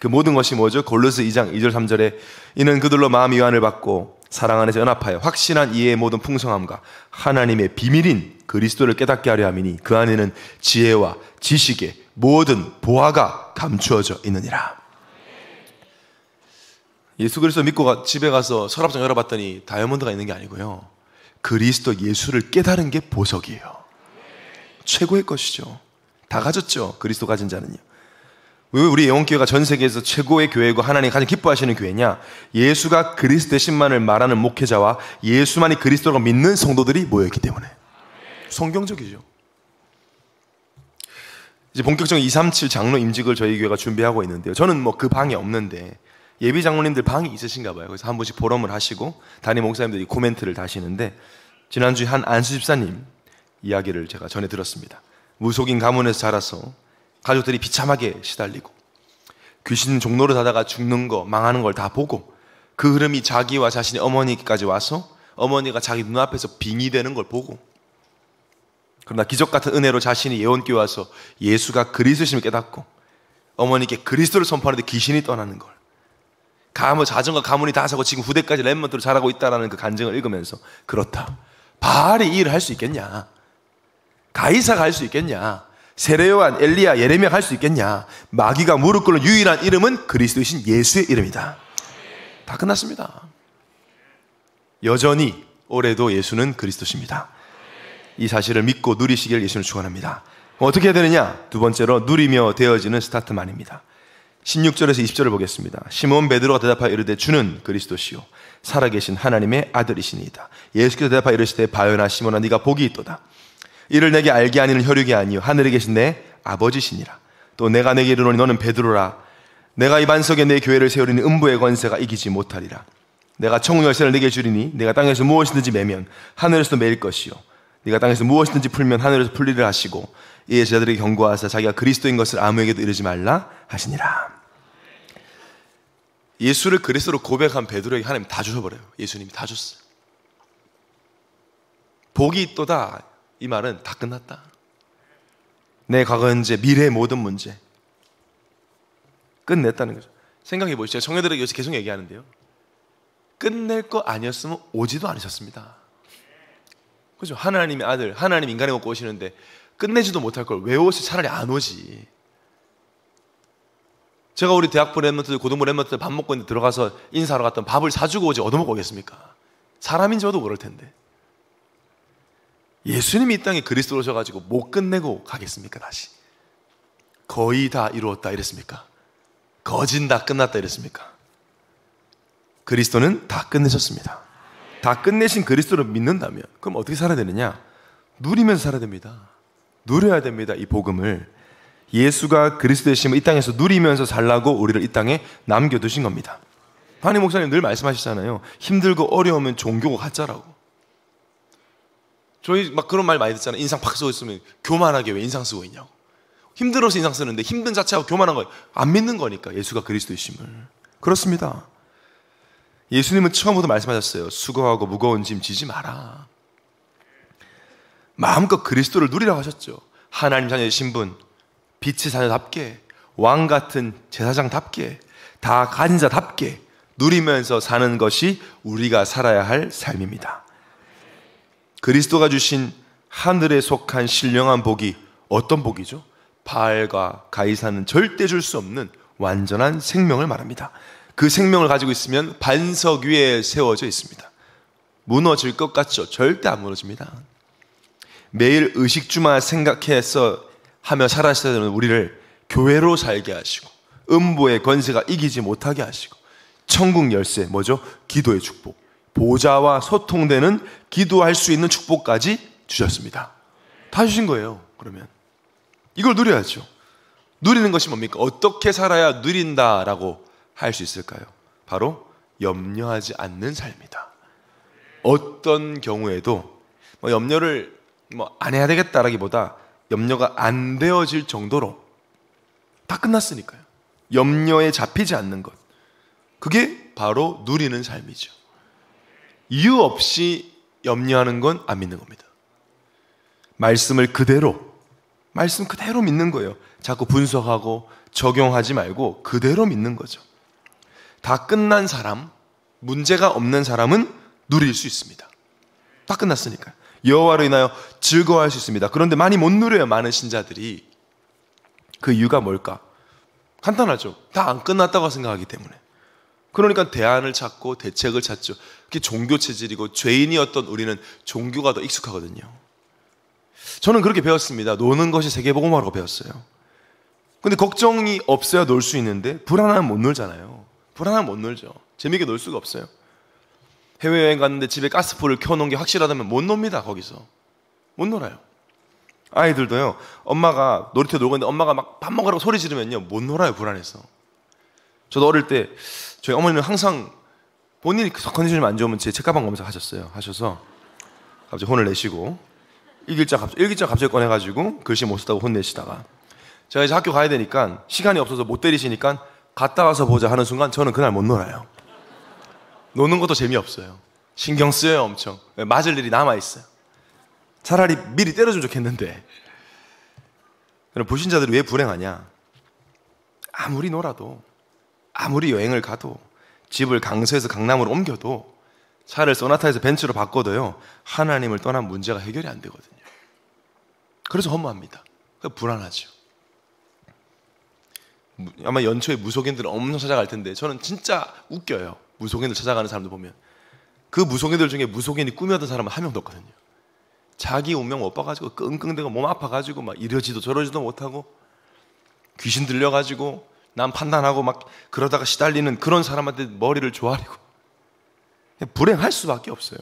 그 모든 것이 뭐죠? 골로스 2장 2절 3절에 이는 그들로 마음 이완을 받고 사랑 안에서 연합하여 확신한 이해의 모든 풍성함과 하나님의 비밀인 그리스도를 깨닫게 하려 함이니 그 안에는 지혜와 지식의 모든 보화가 감추어져 있느니라. 예수 그리스도 믿고 집에 가서 서랍장 열어봤더니 다이아몬드가 있는 게 아니고요. 그리스도 예수를 깨달은 게 보석이에요. 최고의 것이죠. 다 가졌죠. 그리스도 가진 자는요. 왜 우리 영원교회가전 세계에서 최고의 교회고 하나님 가장 기뻐하시는 교회냐? 예수가 그리스도신만을 말하는 목회자와 예수만이 그리스도라고 믿는 성도들이 모여있기 때문에. 성경적이죠. 이제 본격적인 237 장로 임직을 저희 교회가 준비하고 있는데요. 저는 뭐 그 방이 없는데 예비 장로님들 방이 있으신가 봐요. 그래서 한 번씩 보럼을 하시고 담임 목사님들이 코멘트를 다시는데 지난주에 한 안수 집사님 이야기를 제가 전해 들었습니다. 무속인 가문에서 자라서 가족들이 비참하게 시달리고 귀신 종로를 닫다가 죽는 거, 망하는 걸 다 보고 그 흐름이 자기와 자신의 어머니까지 와서 어머니가 자기 눈앞에서 빙의되는 걸 보고 그러나 기적 같은 은혜로 자신이 예언교회 와서 예수가 그리스도심을 깨닫고 어머니께 그리스도를 선포하는데 귀신이 떠나는 걸 가문 자전거 가문이 다 사고 지금 후대까지 랩먼트로 자라고 있다라는 그 간증을 읽으면서 그렇다 바알이 이 일을 할 수 있겠냐 가이사가 할 수 있겠냐 세례요한, 엘리야, 예레미야 할 수 있겠냐? 마귀가 무릎 꿇는 유일한 이름은 그리스도이신 예수의 이름이다. 다 끝났습니다. 여전히 올해도 예수는 그리스도십니다. 이 사실을 믿고 누리시길 예수를 축원합니다. 어떻게 해야 되느냐? 두 번째로 누리며 되어지는 스타트만입니다. 16절에서 20절을 보겠습니다. 시몬 베드로가 대답하여 이르되 주는 그리스도시요 살아계신 하나님의 아들이시니이다. 예수께서 대답하여 이르시되 바요나 시몬아 네가 복이 있도다. 이를 내게 알게 아니는 혈육이 아니요 하늘에 계신 내 아버지시니라. 또 내가 내게 이르노니 너는 베드로라. 내가 이 반석에 내 교회를 세우리니 음부의 권세가 이기지 못하리라. 내가 청국 열쇠를 내게 주리니 내가 땅에서 무엇이든지 매면 하늘에서도 매일 것이요. 네가 땅에서 무엇이든지 풀면 하늘에서 풀리를 하시고 이에 제자들이 경고하사 자기가 그리스도인 것을 아무에게도 이르지 말라 하시니라. 예수를 그리스도로 고백한 베드로에게 하나님 다 주셔버려요. 예수님이 다 줬어요. 복이 있도다 이 말은 다 끝났다. 내 과거는 이 미래의 모든 문제 끝냈다는 거죠. 생각해 보시죠. 청년들에게 요새 계속 얘기하는데요. 끝낼 거 아니었으면 오지도 않으셨습니다. 그죠? 하나님의 아들, 하나님 인간의 먹고 오시는데 끝내지도 못할 걸 왜 오시? 차라리 안 오지. 제가 우리 대학부 랩몬트들 고등부 랩몬트들밥 먹고 있는데 들어가서 인사하러 갔던 밥을 사주고 오지 얻어먹고 오겠습니까? 사람인 저도 그럴 텐데. 예수님이 이 땅에 그리스도로 오셔가지고 못 끝내고 가겠습니까 다시? 거의 다 이루었다 이랬습니까? 거진 다 끝났다 이랬습니까? 그리스도는 다 끝내셨습니다. 다 끝내신 그리스도를 믿는다면 그럼 어떻게 살아야 되느냐? 누리면서 살아야 됩니다. 누려야 됩니다. 이 복음을 예수가 그리스도이심을 이 땅에서 누리면서 살라고 우리를 이 땅에 남겨두신 겁니다. 한니 목사님 늘 말씀하시잖아요. 힘들고 어려우면 종교가 가짜라고. 저희 막 그런 말 많이 듣잖아요. 인상 팍 쓰고 있으면 교만하게 왜 인상 쓰고 있냐고. 힘들어서 인상 쓰는데 힘든 자체가 교만한 거예요. 안 믿는 거니까 예수가 그리스도이심을. 그렇습니다. 예수님은 처음부터 말씀하셨어요. 수고하고 무거운 짐 지지 마라. 마음껏 그리스도를 누리라고 하셨죠. 하나님 자녀의 신분, 빛의 자녀답게, 왕 같은 제사장답게, 다 가진 자답게 누리면서 사는 것이 우리가 살아야 할 삶입니다. 그리스도가 주신 하늘에 속한 신령한 복이 어떤 복이죠? 바알과 가이사는 절대 줄 수 없는 완전한 생명을 말합니다. 그 생명을 가지고 있으면 반석 위에 세워져 있습니다. 무너질 것 같죠? 절대 안 무너집니다. 매일 의식주만 생각해서 하며 살아시다는 우리를 교회로 살게 하시고 음보의 권세가 이기지 못하게 하시고 천국 열쇠 뭐죠? 기도의 축복 보좌와 소통되는 기도할 수 있는 축복까지 주셨습니다. 다 주신 거예요. 그러면 이걸 누려야죠. 누리는 것이 뭡니까? 어떻게 살아야 누린다라고 할 수 있을까요? 바로 염려하지 않는 삶이다. 어떤 경우에도 뭐 염려를 뭐안 해야 되겠다라기보다 염려가 안 되어질 정도로 다 끝났으니까요. 염려에 잡히지 않는 것. 그게 바로 누리는 삶이죠. 이유 없이 염려하는 건 안 믿는 겁니다. 말씀을 그대로, 말씀 그대로 믿는 거예요. 자꾸 분석하고 적용하지 말고 그대로 믿는 거죠. 다 끝난 사람, 문제가 없는 사람은 누릴 수 있습니다. 다 끝났으니까. 여호와로 인하여 즐거워할 수 있습니다. 그런데 많이 못 누려요, 많은 신자들이. 그 이유가 뭘까? 간단하죠. 다 안 끝났다고 생각하기 때문에. 그러니까 대안을 찾고 대책을 찾죠. 그게 종교 체질이고 죄인이었던 우리는 종교가 더 익숙하거든요. 저는 그렇게 배웠습니다. 노는 것이 세계복음화라고 배웠어요. 근데 걱정이 없어야 놀 수 있는데 불안하면 못 놀잖아요. 불안하면 못 놀죠. 재미있게 놀 수가 없어요. 해외여행 갔는데 집에 가스불을 켜놓은 게 확실하다면 못 놉니다. 거기서. 못 놀아요. 아이들도요. 엄마가 놀이터 에 놀고 있는데 엄마가 막 밥 먹으라고 소리 지르면요. 못 놀아요. 불안해서. 저도 어릴 때 저희 어머니는 항상 본인이 그 컨디션이 안 좋으면 제 책가방 검사하셨어요. 하셔서 갑자기 혼을 내시고 일기장 갑자기, 일기장 갑자기 꺼내가지고 글씨 못 쓰다고 혼내시다가 제가 이제 학교 가야 되니까 시간이 없어서 못 때리시니까 갔다 와서 보자 하는 순간 저는 그날 못 놀아요. 노는 것도 재미없어요. 신경 쓰여요 엄청. 네, 맞을 일이 남아있어요. 차라리 미리 때려주면 좋겠는데. 그럼 불신자들이 왜 불행하냐? 아무리 놀아도 아무리 여행을 가도 집을 강서에서 강남으로 옮겨도 차를 소나타에서 벤츠로 바꿔도요 하나님을 떠난 문제가 해결이 안 되거든요. 그래서 허무합니다. 불안하죠. 아마 연초에 무속인들은 엄청 찾아갈 텐데 저는 진짜 웃겨요. 무속인들 찾아가는 사람들 보면 그 무속인들 중에 무속인이 꾸며던 사람은 한 명도 없거든요. 자기 운명 못 봐가지고 끙끙대고 몸 아파가지고 막 이러지도 저러지도 못하고 귀신 들려가지고 남 판단하고 막 그러다가 시달리는 그런 사람한테 머리를 조아리고 불행할 수밖에 없어요.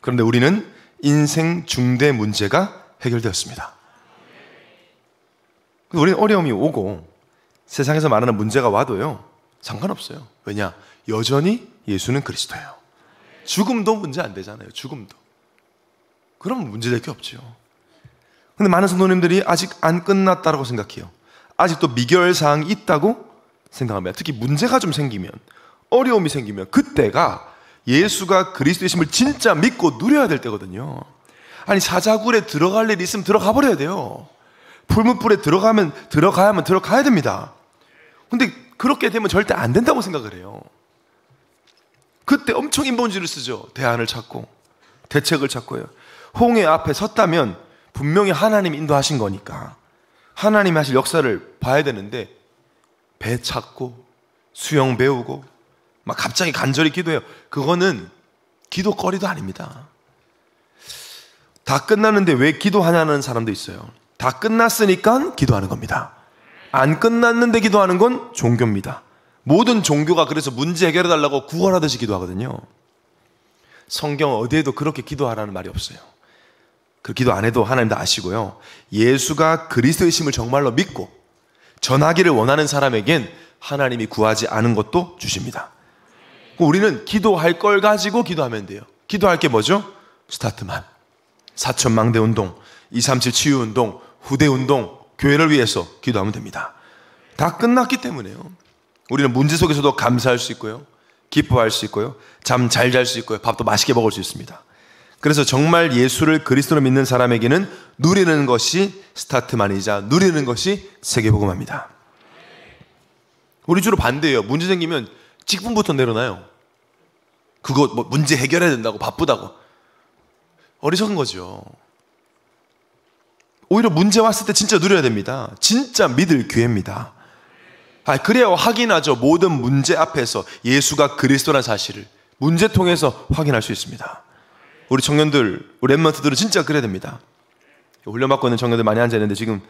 그런데 우리는 인생 중대 문제가 해결되었습니다. 우리는 어려움이 오고 세상에서 말하는 문제가 와도요 상관없어요. 왜냐 여전히 예수는 그리스도예요. 죽음도 문제 안 되잖아요. 죽음도. 그럼 문제될 게 없죠. 근데 많은 성도님들이 아직 안끝났다고 생각해요. 아직도 미결 사항이 있다고 생각합니다. 특히 문제가 좀 생기면 어려움이 생기면 그때가 예수가 그리스도이심을 진짜 믿고 누려야 될 때거든요. 아니 사자굴에 들어갈 일이 있으면 들어가 버려야 돼요. 풀무불에 들어가면 들어가야만 들어가야 됩니다. 근데 그렇게 되면 절대 안 된다고 생각을 해요. 그때 엄청 인본주의를 쓰죠. 대안을 찾고 대책을 찾고요. 홍해 앞에 섰다면 분명히 하나님 인도하신 거니까. 하나님이 하실 역사를 봐야 되는데 배 찾고 수영 배우고 막 갑자기 간절히 기도해요. 그거는 기도거리도 아닙니다. 다 끝났는데 왜 기도하냐는 사람도 있어요. 다 끝났으니까 기도하는 겁니다. 안 끝났는데 기도하는 건 종교입니다. 모든 종교가 그래서 문제 해결해 달라고 구걸하듯이 기도하거든요. 성경 어디에도 그렇게 기도하라는 말이 없어요. 그 기도 안 해도 하나님 다 아시고요. 예수가 그리스도의심을 정말로 믿고 전하기를 원하는 사람에겐 하나님이 구하지 않은 것도 주십니다. 우리는 기도할 걸 가지고 기도하면 돼요. 기도할 게 뭐죠? 스타트만. 사천망대 운동, 237 치유 운동, 후대 운동, 교회를 위해서 기도하면 됩니다. 다 끝났기 때문에요. 우리는 문제 속에서도 감사할 수 있고요. 기뻐할 수 있고요. 잠 잘 잘 수 있고요. 밥도 맛있게 먹을 수 있습니다. 그래서 정말 예수를 그리스도로 믿는 사람에게는 누리는 것이 스타트만이자 누리는 것이 세계복음합니다 우리 주로 반대예요. 문제 생기면 직분부터 내려놔요. 그거 뭐 문제 해결해야 된다고 바쁘다고 어리석은 거죠. 오히려 문제 왔을 때 진짜 누려야 됩니다. 진짜 믿을 기회입니다. 아, 그래야 확인하죠. 모든 문제 앞에서 예수가 그리스도란 사실을 문제 통해서 확인할 수 있습니다. 우리 청년들, 우리 랩먼트들은 진짜 그래야 됩니다. 훈련받고 있는 청년들 많이 앉아있는데 지금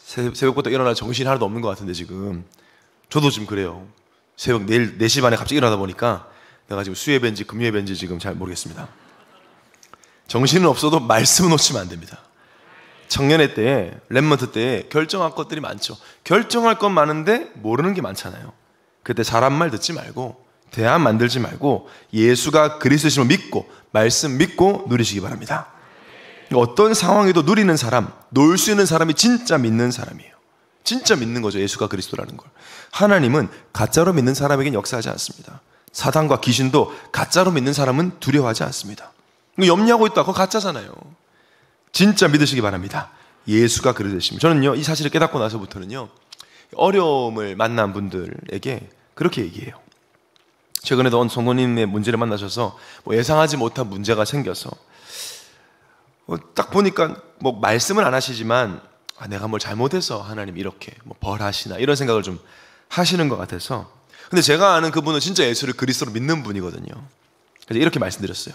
새벽부터 일어나 정신 하나도 없는 것 같은데 지금. 저도 지금 그래요. 새벽 내일 4시 반에 갑자기 일어나다 보니까 내가 지금 수요일 벤지 금요일 벤지 지금 잘 모르겠습니다. 정신은 없어도 말씀은 놓치면 안 됩니다. 청년의 때 랩먼트 때 결정할 것들이 많죠. 결정할 건 많은데 모르는 게 많잖아요. 그때 잘한 말 듣지 말고 대안 만들지 말고 예수가 그리스도심을 믿고 말씀 믿고 누리시기 바랍니다. 어떤 상황에도 누리는 사람, 놀 수 있는 사람이 진짜 믿는 사람이에요. 진짜 믿는 거죠. 예수가 그리스도라는 걸. 하나님은 가짜로 믿는 사람에게는 역사하지 않습니다. 사단과 귀신도 가짜로 믿는 사람은 두려워하지 않습니다. 염려하고 있다. 그거 가짜잖아요. 진짜 믿으시기 바랍니다. 예수가 그리스도십니다. 저는요, 이 사실을 깨닫고 나서부터는요, 어려움을 만난 분들에게 그렇게 얘기해요. 최근에도 온 성도님의 문제를 만나셔서 뭐 예상하지 못한 문제가 생겨서 어, 딱 보니까 뭐 말씀은 안 하시지만 아, 내가 뭘 잘못해서 하나님 이렇게 뭐 벌하시나 이런 생각을 좀 하시는 것 같아서 근데 제가 아는 그분은 진짜 예수를 그리스도로 믿는 분이거든요. 그래서 이렇게 말씀드렸어요.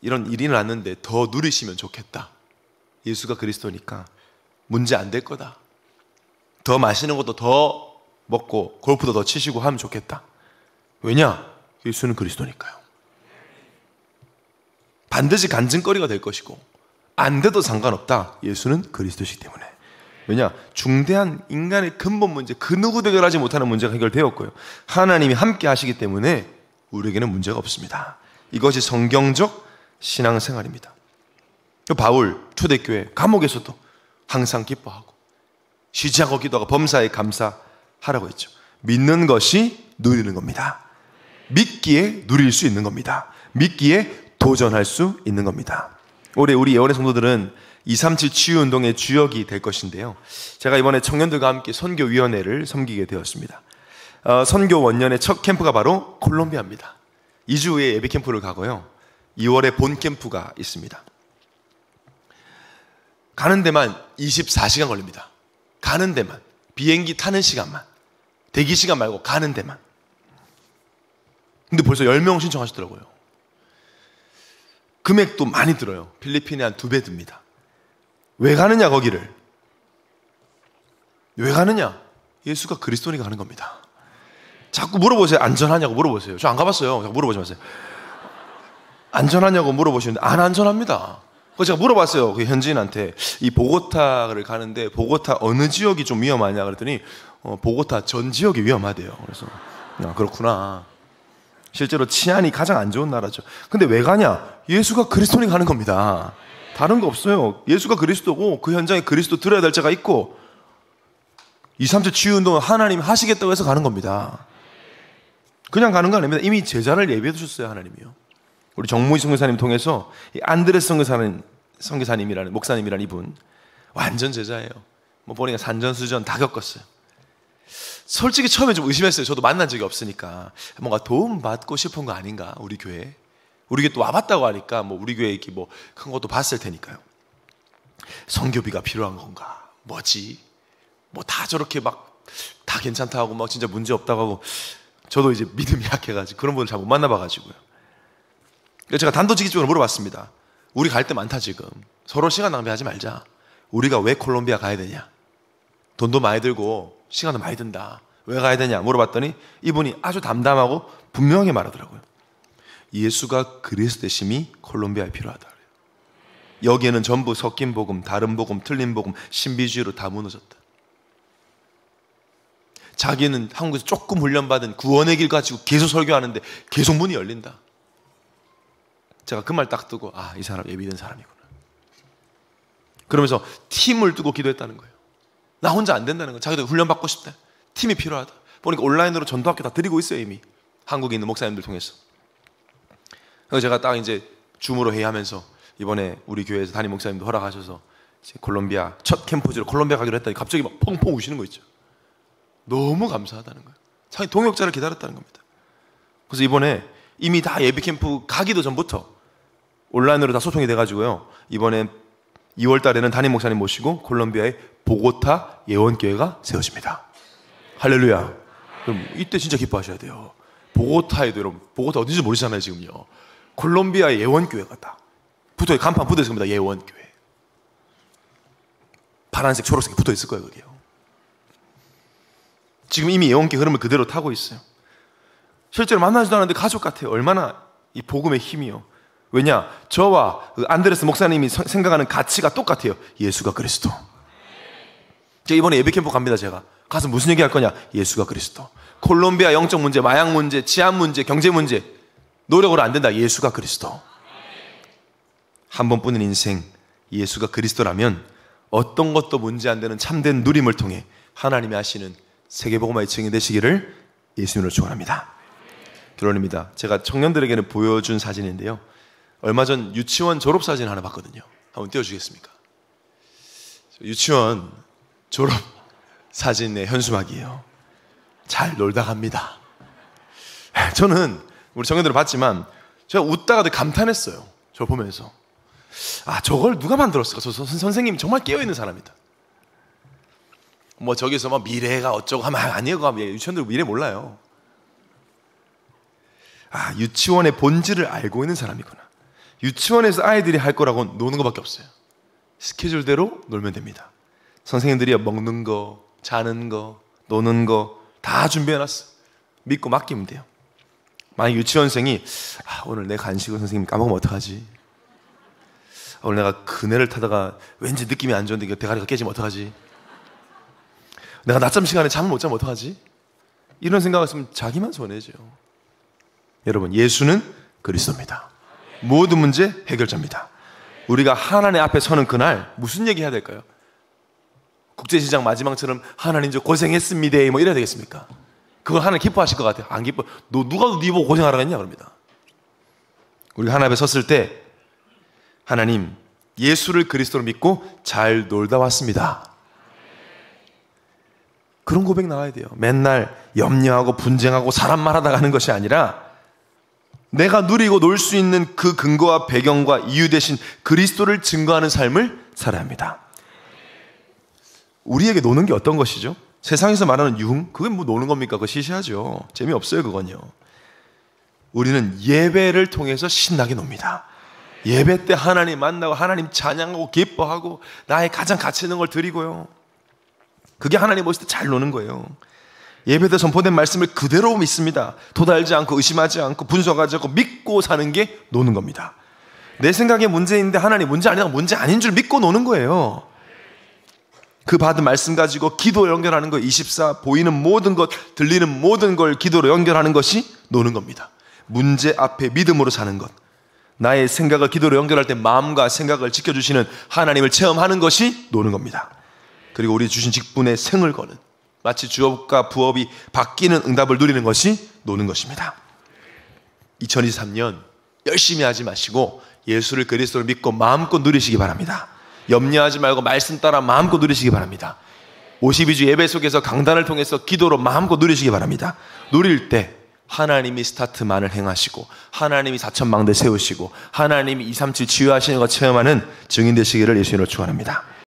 이런 일이 났는데 더 누리시면 좋겠다. 예수가 그리스도니까 문제 안 될 거다. 더 마시는 것도 더 먹고 골프도 더 치시고 하면 좋겠다. 왜냐? 예수는 그리스도니까요. 반드시 간증거리가 될 것이고 안 돼도 상관없다. 예수는 그리스도시기 때문에. 왜냐? 중대한 인간의 근본 문제, 그 누구도 해결하지 못하는 문제가 해결되었고요. 하나님이 함께 하시기 때문에 우리에게는 문제가 없습니다. 이것이 성경적 신앙생활입니다. 그 바울 초대교회 감옥에서도 항상 기뻐하고 쉬지 않고 기도하고 범사에 감사하라고 했죠. 믿는 것이 누리는 겁니다. 믿기에 누릴 수 있는 겁니다. 믿기에 도전할 수 있는 겁니다. 올해 우리 예원의 성도들은 237 치유 운동의 주역이 될 것인데요. 제가 이번에 청년들과 함께 선교위원회를 섬기게 되었습니다. 어, 선교 원년의 첫 캠프가 바로 콜롬비아입니다. 2주 후에 예비 캠프를 가고요. 2월에 본 캠프가 있습니다. 가는 데만 24시간 걸립니다. 가는 데만 비행기 타는 시간만 대기 시간 말고 가는 데만 근데 벌써 10명 신청하시더라고요. 금액도 많이 들어요. 필리핀에 한 두 배 듭니다. 왜 가느냐, 거기를? 왜 가느냐? 예수가 그리스도니까 가는 겁니다. 자꾸 물어보세요. 안전하냐고 물어보세요. 저 안 가봤어요. 자꾸 물어보지 마세요. 안전하냐고 물어보시는데 안 안전합니다. 그 제가 물어봤어요. 그 현지인한테 이 보고타를 가는데 보고타 어느 지역이 좀 위험하냐 그랬더니 어, 보고타 전 지역이 위험하대요. 그래서 아, 그렇구나. 실제로 치안이 가장 안 좋은 나라죠. 근데 왜 가냐? 예수가 그리스도니 가는 겁니다. 다른 거 없어요. 예수가 그리스도고 그 현장에 그리스도 들어야 될 자가 있고 2, 3주 치유운동 하나님 하시겠다고 해서 가는 겁니다. 그냥 가는 거 아닙니다. 이미 제자를 예비해 두셨어요, 하나님이요. 우리 정무희 선교사님 통해서 안드레스 선교사님, 성교사님이라는 목사님이라는 이분 완전 제자예요. 뭐 보니까 산전수전 다 겪었어요. 솔직히 처음에 좀 의심했어요. 저도 만난 적이 없으니까 뭔가 도움 받고 싶은 거 아닌가 우리 교회. 우리 교회 또 와봤다고 하니까 뭐 우리 교회 이렇게 뭐큰 것도 봤을 테니까요. 성교비가 필요한 건가? 뭐지? 뭐 다 저렇게 막 다 괜찮다 하고 막 진짜 문제 없다고 하고 저도 이제 믿음이 약해가지고 그런 분을 잘 못 만나봐가지고요. 제가 단도직입적으로 물어봤습니다. 우리 갈 때 많다 지금 서로 시간 낭비하지 말자. 우리가 왜 콜롬비아 가야 되냐? 돈도 많이 들고 시간도 많이 든다. 왜 가야 되냐 물어봤더니 이분이 아주 담담하고 분명하게 말하더라고요. 예수가 그리스도 되심이 콜롬비아에 필요하다. 여기에는 전부 섞인 복음, 다른 복음, 틀린 복음, 신비주의로 다 무너졌다. 자기는 한국에서 조금 훈련받은 구원의 길 가지고 계속 설교하는데 계속 문이 열린다. 제가 그 말 딱 뜨고 아 이 사람 예비된 사람이구나. 그러면서 팀을 뜨고 기도했다는 거예요. 나 혼자 안 된다는 거. 야 자기도 훈련 받고 싶다 팀이 필요하다. 보니까 온라인으로 전도학교 다 드리고 있어요 이미 한국에 있는 목사님들 통해서. 그래서 제가 딱 이제 줌으로 회의하면서 이번에 우리 교회에서 담임 목사님도 허락하셔서 콜롬비아 첫캠프지로 콜롬비아 가기로 했더니 갑자기 막 펑펑 우시는 거 있죠. 너무 감사하다는 거예요. 자기 동역자를 기다렸다는 겁니다. 그래서 이번에 이미 다 예비 캠프 가기도 전부터 온라인으로 다 소통이 돼가지고요. 이번에 2월 달에는 담임 목사님 모시고 콜롬비아의 보고타 예원교회가 세워집니다. 할렐루야. 그럼 이때 진짜 기뻐하셔야 돼요. 보고타에도 여러분, 보고타 어딘지 모르잖아요, 지금요. 콜롬비아 예원교회가 딱. 붙어, 간판 붙어 있습니다, 예원교회. 파란색, 초록색 붙어 있을 거예요, 그게요. 지금 이미 예원계 흐름을 그대로 타고 있어요. 실제로 만나지도 않았는데 가족 같아요. 얼마나 이 복음의 힘이요. 왜냐? 저와 그 안드레스 목사님이 생각하는 가치가 똑같아요. 예수가 그리스도. 제가 이번에 예배캠프 갑니다, 제가. 가서 무슨 얘기 할 거냐? 예수가 그리스도. 콜롬비아 영적 문제, 마약 문제, 치안 문제, 경제 문제. 노력으로 안 된다. 예수가 그리스도. 한 번뿐인 인생, 예수가 그리스도라면 어떤 것도 문제 안 되는 참된 누림을 통해 하나님이 하시는 세계복음화의 증인 되시기를 예수님으로 축원합니다. 결론입니다. 제가 청년들에게는 보여준 사진인데요. 얼마 전 유치원 졸업사진 하나 봤거든요. 한번 띄워주겠습니까? 유치원 졸업사진의 현수막이에요. 잘 놀다 갑니다. 저는 우리 청년들을 봤지만 제가 웃다가 도 감탄했어요. 저 보면서. 아, 저걸 누가 만들었을까? 저 선생님 정말 깨어있는 사람이다. 뭐 저기서 막 뭐 미래가 어쩌고 하면 아, 아니에요. 유치원들 미래 몰라요. 아, 유치원의 본질을 알고 있는 사람이구나. 유치원에서 아이들이 할 거라고 노는 것밖에 없어요. 스케줄대로 놀면 됩니다. 선생님들이 먹는 거, 자는 거, 노는 거 다 준비해놨어. 믿고 맡기면 돼요. 만약 유치원생이 아, 오늘 내 간식을 선생님 까먹으면 어떡하지? 아, 오늘 내가 그네를 타다가 왠지 느낌이 안 좋은데 대가리가 깨지면 어떡하지? 내가 낮잠 시간에 잠을 못 자면 어떡하지? 이런 생각을 했으면 자기만 손해죠. 여러분 예수는 그리스도입니다. 모든 문제 해결자입니다. 우리가 하나님 앞에 서는 그날 무슨 얘기 해야 될까요? 국제시장 마지막처럼 하나님 저 고생했습니다. 뭐 이래야 되겠습니까? 그걸 하나님 기뻐하실 것 같아요. 안 기뻐. 너 누가 네 보고 고생하라고 했냐 그럽니다. 우리 하나님 앞에 섰을 때 하나님 예수를 그리스도로 믿고 잘 놀다 왔습니다. 그런 고백 나와야 돼요. 맨날 염려하고 분쟁하고 사람 말하다 가는 것이 아니라 내가 누리고 놀 수 있는 그 근거와 배경과 이유 대신 그리스도를 증거하는 삶을 살아야 합니다. 우리에게 노는 게 어떤 것이죠? 세상에서 말하는 유흥? 그게 뭐 노는 겁니까? 그거 시시하죠. 재미없어요, 그건요. 우리는 예배를 통해서 신나게 놉니다. 예배 때 하나님 만나고 하나님 찬양하고 기뻐하고 나의 가장 가치 있는 걸 드리고요. 그게 하나님 모습 때잘 노는 거예요. 예배도 선포된 말씀을 그대로 믿습니다. 도달지 않고 의심하지 않고 분석하지 않고 믿고 사는 게 노는 겁니다. 내 생각에 문제인데 하나님 문제 아니라 문제 아닌 줄 믿고 노는 거예요. 그 받은 말씀 가지고 기도 연결하는 거 24, 보이는 모든 것, 들리는 모든 걸 기도로 연결하는 것이 노는 겁니다. 문제 앞에 믿음으로 사는 것. 나의 생각을 기도로 연결할 때 마음과 생각을 지켜주시는 하나님을 체험하는 것이 노는 겁니다. 그리고 우리 주신 직분의 생을 거는 마치 주업과 부업이 바뀌는 응답을 누리는 것이 노는 것입니다. 2023년 열심히 하지 마시고 예수를 그리스도로 믿고 마음껏 누리시기 바랍니다. 염려하지 말고 말씀 따라 마음껏 누리시기 바랍니다. 52주 예배 속에서 강단을 통해서 기도로 마음껏 누리시기 바랍니다. 누릴 때 하나님이 스타트만을 행하시고 하나님이 사천망대 세우시고 하나님이 237 치유하시는 것 체험하는 증인 되시기를 예수님으로 축원합니다.